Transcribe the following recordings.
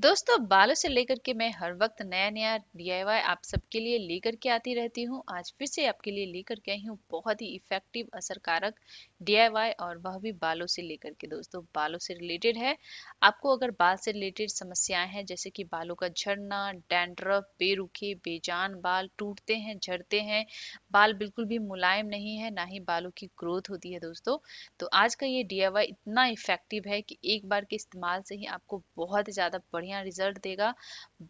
दोस्तों बालों से लेकर के मैं हर वक्त नया नया डी आप सबके लिए लेकर के आती रहती हूँ आज फिर से आपके लिए लेकर के आई हूँ बहुत ही इफेक्टिव असरकारक डी और वह भी बालों से लेकर के दोस्तों बालों से रिलेटेड है आपको अगर बाल से रिलेटेड समस्याएं हैं जैसे कि बालों का झड़ना डैंड्रफ बेरुखे बेजान बाल टूटते हैं झड़ते हैं बाल बिल्कुल भी मुलायम नहीं है ना ही बालों की ग्रोथ होती है दोस्तों तो आज का ये डी इतना इफेक्टिव है कि एक बार के इस्तेमाल से ही आपको बहुत ज़्यादा बढ़िया बढ़िया रिजल्ट देगा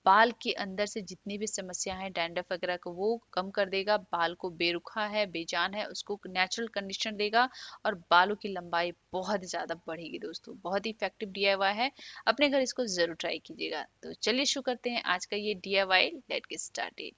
बाल के अंदर से जितनी भी समस्या है डैंडफ वगैरह को वो कम कर देगा बाल को बेरुखा है बेजान है उसको नेचुरल कंडीशन देगा और बालों की लंबाई बहुत ज़्यादा बढ़ेगी दोस्तों बहुत ही इफेक्टिव डी है अपने घर इसको ज़रूर ट्राई कीजिएगा तो चलिए शुरू करते हैं आज का ये D I let get started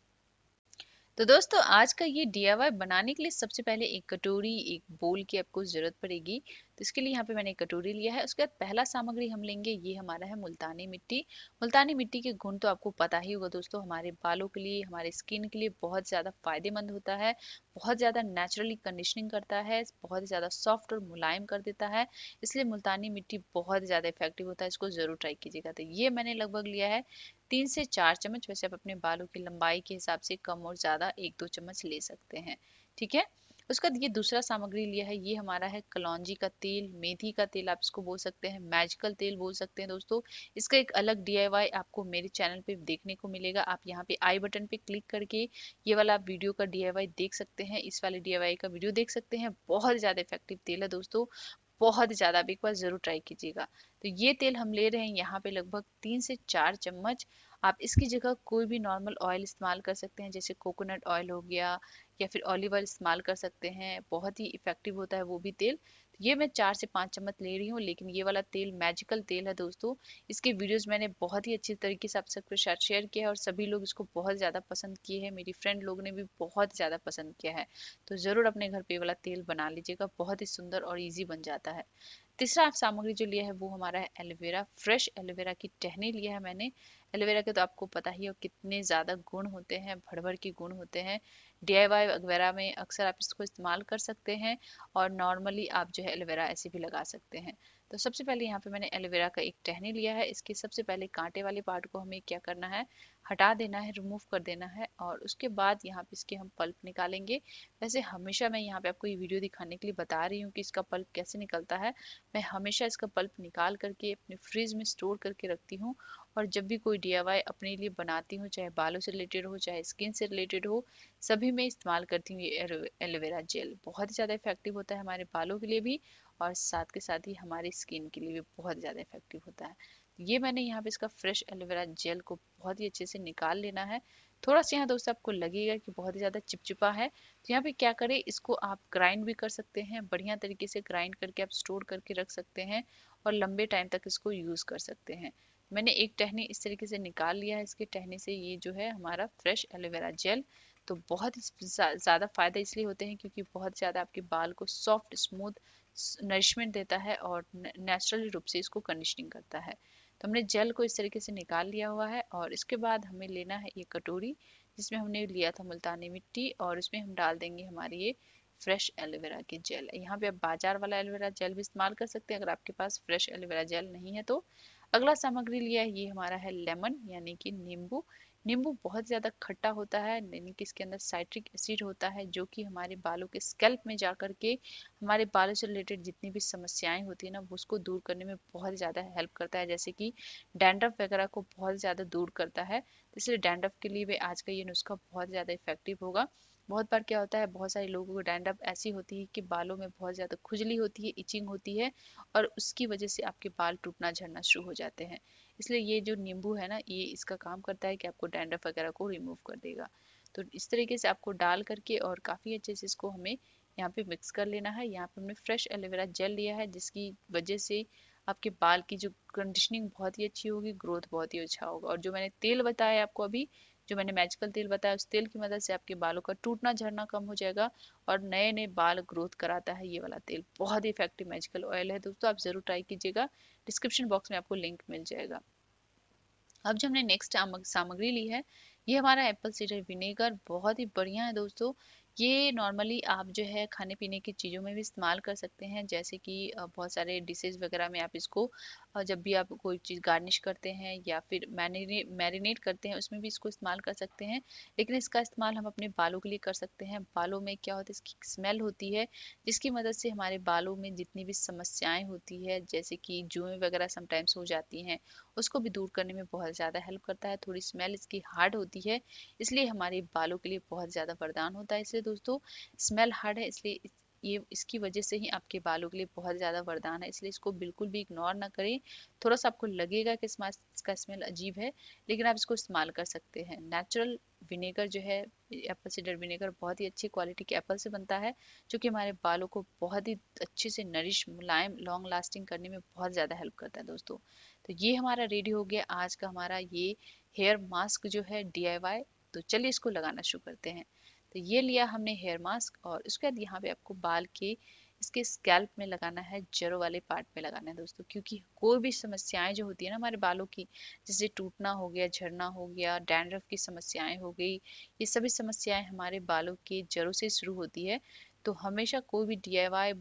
तो दोस्तों आज का ये डी बनाने के लिए सबसे पहले एक कटोरी एक बोल की आपको ज़रूरत पड़ेगी तो इसके लिए यहाँ पे मैंने एक कटोरी लिया है उसके बाद पहला सामग्री हम लेंगे ये हमारा है मुल्तानी मिट्टी मुल्तानी मिट्टी के गुण तो आपको पता ही होगा दोस्तों हमारे बालों के लिए हमारे स्किन के लिए बहुत ज़्यादा फायदेमंद होता है बहुत ज़्यादा नेचुरली कंडीशनिंग करता है बहुत ज़्यादा सॉफ्ट और मुलायम कर देता है इसलिए मुल्तानी मिट्टी बहुत ज़्यादा इफेक्टिव होता है इसको ज़रूर ट्राई कीजिएगा तो ये मैंने लगभग लिया है तीन से चार चम्मच वैसे आप अपने बालों की लंबाई के हिसाब से कम और ज़्यादा एक दो चम्मच ले सकते हैं ठीक है उसका ये दूसरा सामग्री लिया है ये हमारा है कलौजी का तेल मेथी का तेल आप इसको बोल सकते हैं मैजिकल तेल बोल सकते हैं दोस्तों इसका एक अलग डी आपको मेरे चैनल पे देखने को मिलेगा आप यहाँ पे आई बटन पे क्लिक करके ये वाला आप वीडियो का डी देख सकते हैं इस वाले डी का वीडियो देख सकते हैं बहुत ज़्यादा इफेक्टिव तेल है दोस्तों बहुत ज़्यादा अब एक बार ज़रूर ट्राई कीजिएगा तो ये तेल हम ले रहे हैं यहाँ पे लगभग तीन से चार चम्मच आप इसकी जगह कोई भी नॉर्मल ऑयल इस्तेमाल कर सकते हैं जैसे कोकोनट ऑयल हो गया या फिर ऑलिव ऑयल इस्तेमाल कर सकते हैं बहुत ही इफेक्टिव होता है वो भी तेल तो ये मैं चार से पाँच चम्मच ले रही हूँ लेकिन ये वाला तेल मैजिकल तेल है दोस्तों इसके वीडियोस मैंने बहुत ही अच्छी तरीके से आप सबके साथ शेयर किया है और सभी लोग इसको बहुत ज़्यादा पसंद किए हैं मेरी फ्रेंड लोग ने भी बहुत ज़्यादा पसंद किया है तो ज़रूर अपने घर पर वाला तेल बना लीजिएगा बहुत ही सुंदर और ईजी बन जाता है तीसरा आप सामग्री जो लिया है वो हमारा है एलोवेरा फ्रेश एलोवेरा की टहनी लिया है मैंने एलोवेरा के तो आपको पता ही हो कितने ज़्यादा गुण होते हैं भड़भर के गुण होते हैं डी वगैरह में अक्सर आप इसको इस्तेमाल कर सकते हैं और नॉर्मली आप जो है एलोवेरा ऐसे भी लगा सकते हैं तो सबसे पहले यहाँ पे मैंने एलोवेरा का एक टहनी लिया है इसके सबसे पहले कांटे वाले पार्ट को हमें क्या करना है हटा देना है रिमूव कर देना है और उसके बाद यहाँ पे इसके हम पल्प निकालेंगे वैसे हमेशा मैं यहाँ पे आपको ये वीडियो दिखाने के लिए बता रही हूँ कि इसका पल्प कैसे निकलता है मैं हमेशा इसका पल्प निकाल करके अपने फ्रिज में स्टोर करके रखती हूँ और जब भी कोई डी अपने लिए बनाती हूँ चाहे बालों से रिलेटेड हो चाहे स्किन से रिलेटेड हो सभी में इस्तेमाल करती हूँ ये एलोवेरा जेल बहुत ही ज़्यादा इफेक्टिव होता है हमारे बालों के लिए भी और साथ के साथ ही हमारी स्किन के लिए भी बहुत ज़्यादा इफेक्टिव होता है ये मैंने यहाँ पे इसका फ्रेश एलोवेरा जेल को बहुत ही अच्छे से निकाल लेना है थोड़ा सा यहाँ दोस्तों आपको लगेगा कि बहुत ही ज़्यादा चिपचिपा है तो यहाँ पे क्या करें इसको आप ग्राइंड भी कर सकते हैं बढ़िया तरीके से ग्राइंड करके आप स्टोर करके रख सकते हैं और लंबे टाइम तक इसको यूज़ कर सकते हैं मैंने एक टहनी इस तरीके से निकाल लिया है इसके टहनी से ये जो है हमारा फ्रेश एलोवेरा जेल तो बहुत ज़्यादा फ़ायदा इसलिए होते हैं क्योंकि बहुत ज़्यादा आपके बाल को सॉफ्ट स्मूथ नरिशमेंट देता है और नेचुरली रूप से इसको कंडीशनिंग करता है तो हमने जेल को इस तरीके से निकाल लिया हुआ है और इसके बाद हमें लेना है ये कटोरी जिसमें हमने लिया था मुल्तानी मिट्टी और इसमें हम डाल देंगे हमारी ये फ्रेश एलोवेरा की जेल यहाँ पे आप बाजार वाला एलोवेरा जेल भी इस्तेमाल कर सकते हैं अगर आपके पास फ्रेश एलोवेरा जेल नहीं है तो अगला सामग्री लिया है ये हमारा है लेमन यानी कि नींबू नींबू बहुत ज़्यादा खट्टा होता है यानी कि इसके अंदर साइट्रिक एसिड होता है जो कि हमारे बालों के स्कैल्प में जा कर के हमारे बालों से रिलेटेड जितनी भी समस्याएं होती है ना उसको दूर करने में बहुत ज़्यादा हेल्प करता है जैसे कि डैंड्रफ वगैरह को बहुत ज़्यादा दूर करता है तो इसलिए डैंड्रफ के लिए भी आज का ये नुस्खा बहुत ज़्यादा इफेक्टिव होगा बहुत बार क्या होता है बहुत सारे लोगों को डैंडअप ऐसी होती है कि बालों में बहुत ज़्यादा खुजली होती है इचिंग होती है और उसकी वजह से आपके बाल टूटना झड़ना शुरू हो जाते हैं इसलिए ये जो नींबू है ना ये इसका काम करता है कि आपको डैंडअप वगैरह को रिमूव कर देगा तो इस तरीके से आपको डाल करके और काफ़ी अच्छे से इसको हमें यहाँ पे मिक्स कर लेना है यहाँ पे हमने फ्रेश एलोवेरा जेल लिया है जिसकी वजह से आपके बाल की जो कंडीशनिंग बहुत ही अच्छी होगी ग्रोथ बहुत ही अच्छा होगा और जो मैंने तेल बताया आपको अभी जो मैंने मैजिकल तेल बताया उस तेल की मदद से आपके बालों का टूटना झड़ना कम हो जाएगा और नए नए बाल ग्रोथ कराता है ये वाला तेल बहुत ही इफेक्टिव मैजिकल ऑयल है दोस्तों आप ज़रूर ट्राई कीजिएगा डिस्क्रिप्शन बॉक्स में आपको लिंक मिल जाएगा अब जो हमने नेक्स्ट सामग्री ली है ये हमारा एप्पल सीडर विनेगर बहुत ही बढ़िया है दोस्तों ये नॉर्मली आप जो है खाने पीने की चीज़ों में भी इस्तेमाल कर सकते हैं जैसे कि बहुत सारे डिशेज वगैरह में आप इसको जब भी आप कोई चीज़ गार्निश करते हैं या फिर मैरिनेट मैरिनेट करते हैं उसमें भी इसको इस्तेमाल कर सकते हैं लेकिन इसका इस्तेमाल हम अपने बालों के लिए कर सकते हैं बालों में क्या होता है इसकी स्मेल होती है जिसकी मदद से हमारे बालों में जितनी भी समस्याएँ होती है जैसे कि जुएँ वगैरह समटाइम्स हो जाती हैं उसको भी दूर करने में बहुत ज़्यादा हेल्प करता है थोड़ी स्मेल इसकी हार्ड होती है इसलिए हमारे बालों के लिए बहुत ज़्यादा वरदान होता है इसलिए दोस्तों स्मेल हार्ड है इसलिए ये इसकी वजह से ही आपके बालों के लिए बहुत ज़्यादा वरदान है इसलिए इसको बिल्कुल भी इग्नोर ना करें थोड़ा सा आपको लगेगा कि इसका स्मेल अजीब है लेकिन आप इसको इस्तेमाल कर सकते हैं नेचुरल विनेगर जो है एप्पल सीडर विनेगर बहुत ही अच्छी क्वालिटी के एप्पल से बनता है जो कि हमारे बालों को बहुत ही अच्छे से नरिश मुलायम लॉन्ग लास्टिंग करने में बहुत ज़्यादा हेल्प करता है दोस्तों तो ये हमारा रेडी हो गया आज का हमारा ये हेयर मास्क जो है डी तो चलिए इसको लगाना शुरू करते हैं तो ये लिया हमने हेयर मास्क और उसके बाद यहाँ पे आपको बाल के इसके स्कैल्प में लगाना है जरो वाले पार्ट में लगाना है दोस्तों क्योंकि कोई भी समस्याएं जो होती है ना हमारे बालों की जैसे टूटना हो गया झड़ना हो गया डैंड्रफ की समस्याएं हो गई ये सभी समस्याएं हमारे बालों के जड़ों से शुरू होती है तो हमेशा कोई भी डी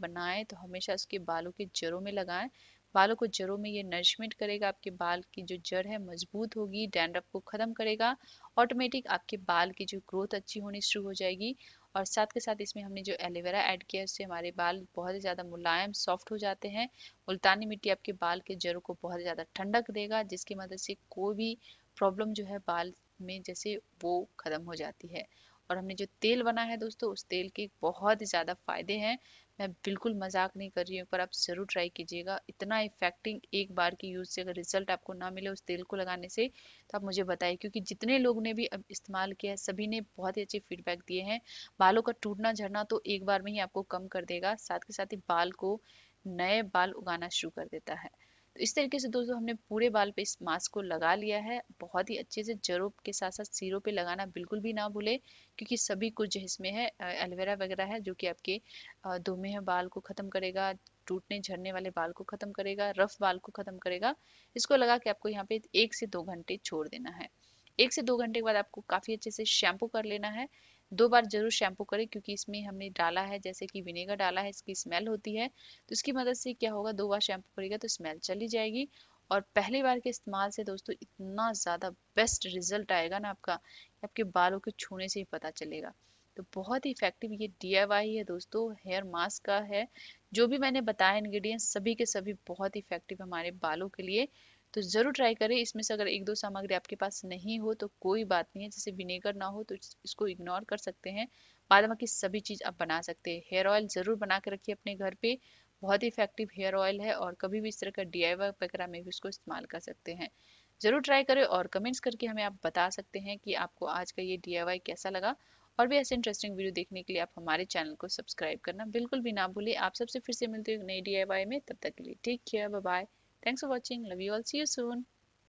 बनाए तो हमेशा उसके बालों के जड़ों में लगाएं बालों को जड़ों में ये नरिशमेंट करेगा आपके बाल की जो जड़ है मजबूत होगी डैंड्रफ को ख़त्म करेगा ऑटोमेटिक आपके बाल की जो ग्रोथ अच्छी होनी शुरू हो जाएगी और साथ के साथ इसमें हमने जो एलोवेरा ऐड किया है उससे हमारे बाल बहुत ही ज़्यादा मुलायम सॉफ्ट हो जाते हैं मुल्तानी मिट्टी आपके बाल के जड़ों को बहुत ज़्यादा ठंडक देगा जिसकी मदद से कोई भी प्रॉब्लम जो है बाल में जैसे वो ख़त्म हो जाती है और हमने जो तेल बना है दोस्तों उस तेल के बहुत ज़्यादा फ़ायदे हैं मैं बिल्कुल मजाक नहीं कर रही हूँ पर आप ज़रूर ट्राई कीजिएगा इतना इफेक्टिंग एक बार की यूज़ से अगर रिजल्ट आपको ना मिले उस तेल को लगाने से तो आप मुझे बताइए क्योंकि जितने लोग ने भी अब इस्तेमाल किया है सभी ने बहुत ही अच्छे फीडबैक दिए हैं बालों का टूटना झड़ना तो एक बार में ही आपको कम कर देगा साथ के साथ ही बाल को नए बाल उगाना शुरू कर देता है इस तरीके से दोस्तों हमने पूरे बाल पे इस मास्क को लगा लिया है बहुत ही अच्छे से जरों के साथ साथ सिरों पे लगाना बिल्कुल भी ना भूले क्योंकि सभी कुछ इसमें है एलोवेरा वगैरह है जो कि आपके दोमे है बाल को ख़त्म करेगा टूटने झड़ने वाले बाल को ख़त्म करेगा रफ बाल को ख़त्म करेगा इसको लगा के आपको यहाँ पे एक से दो घंटे छोड़ देना है एक से दो घंटे के बाद आपको काफ़ी अच्छे से शैम्पू कर लेना है दो बार जरूर शैम्पू करें क्योंकि इसमें हमने डाला है जैसे कि विनेगर डाला है इसकी स्मेल होती है तो इसकी मदद से क्या होगा दो बार शैम्पू करेगा तो स्मेल चली जाएगी और पहली बार के इस्तेमाल से दोस्तों इतना ज़्यादा बेस्ट रिजल्ट आएगा ना आपका आपके बालों के छूने से ही पता चलेगा तो बहुत ही इफेक्टिव ये डी है दोस्तों हेयर मास्क का है जो भी मैंने बताया इन्ग्रीडियंट सभी के सभी बहुत ही इफेक्टिव हमारे बालों के लिए तो ज़रूर ट्राई करें इसमें से अगर एक दो सामग्री आपके पास नहीं हो तो कोई बात नहीं है जैसे विनेगर ना हो तो इसको इग्नोर कर सकते हैं बाद बाकी सभी चीज़ आप बना सकते हैं हेयर ऑयल ज़रूर बना के रखिए अपने घर पे बहुत ही इफेक्टिव हेयर ऑयल है और कभी भी इस तरह का डी वगैरह में भी इसको इस्तेमाल कर सकते हैं ज़रूर ट्राई करें और कमेंट्स करके हमें आप बता सकते हैं कि आपको आज का ये डी कैसा लगा और भी ऐसे इंटरेस्टिंग वीडियो देखने के लिए आप हमारे चैनल को सब्सक्राइब करना बिल्कुल भी ना भूलें आप सबसे फिर से मिलते हो नई डी में तब तक के लिए take care bye Thanks for watching. Love you all. See you soon.